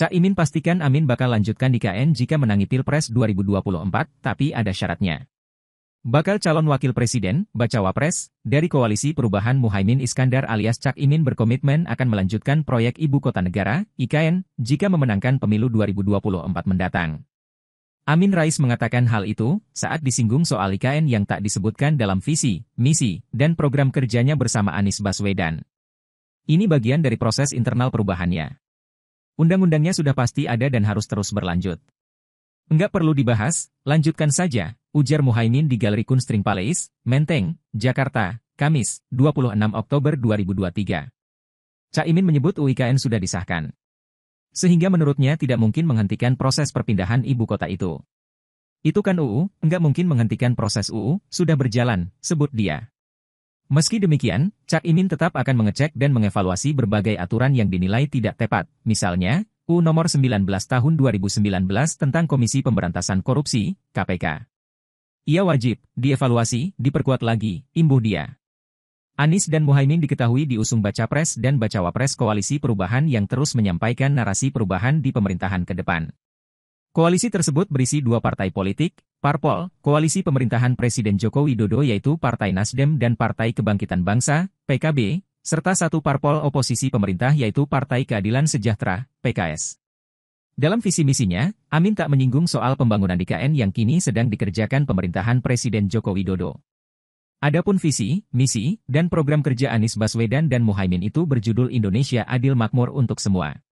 Cak Imin pastikan Amin bakal lanjutkan di KN jika menangi Pilpres 2024, tapi ada syaratnya. Bakal calon wakil presiden, bacawa pres, dari Koalisi Perubahan Muhaimin Iskandar alias Cak Imin berkomitmen akan melanjutkan proyek Ibu Kota Negara, IKN, jika memenangkan pemilu 2024 mendatang. Amin Rais mengatakan hal itu saat disinggung soal IKN yang tak disebutkan dalam visi, misi, dan program kerjanya bersama Anies Baswedan. Ini bagian dari proses internal perubahannya. Undang-undangnya sudah pasti ada dan harus terus berlanjut. Enggak perlu dibahas, lanjutkan saja, ujar Muhaimin di Galeri Kunstring Palace, Menteng, Jakarta, Kamis, 26 Oktober 2023. Caimin menyebut UIKN sudah disahkan. Sehingga menurutnya tidak mungkin menghentikan proses perpindahan ibu kota itu. Itu kan UU, enggak mungkin menghentikan proses UU, sudah berjalan, sebut dia. Meski demikian, Cak Imin tetap akan mengecek dan mengevaluasi berbagai aturan yang dinilai tidak tepat, misalnya, U nomor 19 tahun 2019 tentang Komisi Pemberantasan Korupsi, KPK. Ia wajib, dievaluasi, diperkuat lagi, imbuh dia. Anies dan Muhaimin diketahui diusung baca pres dan bacawa pres koalisi perubahan yang terus menyampaikan narasi perubahan di pemerintahan ke depan. Koalisi tersebut berisi dua partai politik, Parpol, koalisi pemerintahan Presiden Joko Widodo yaitu Partai Nasdem dan Partai Kebangkitan Bangsa, PKB, serta satu parpol oposisi pemerintah yaitu Partai Keadilan Sejahtera, PKS. Dalam visi misinya, Amin tak menyinggung soal pembangunan KN yang kini sedang dikerjakan pemerintahan Presiden Joko Widodo. Adapun visi, misi, dan program kerja Anies Baswedan dan Muhaimin itu berjudul Indonesia Adil Makmur untuk Semua.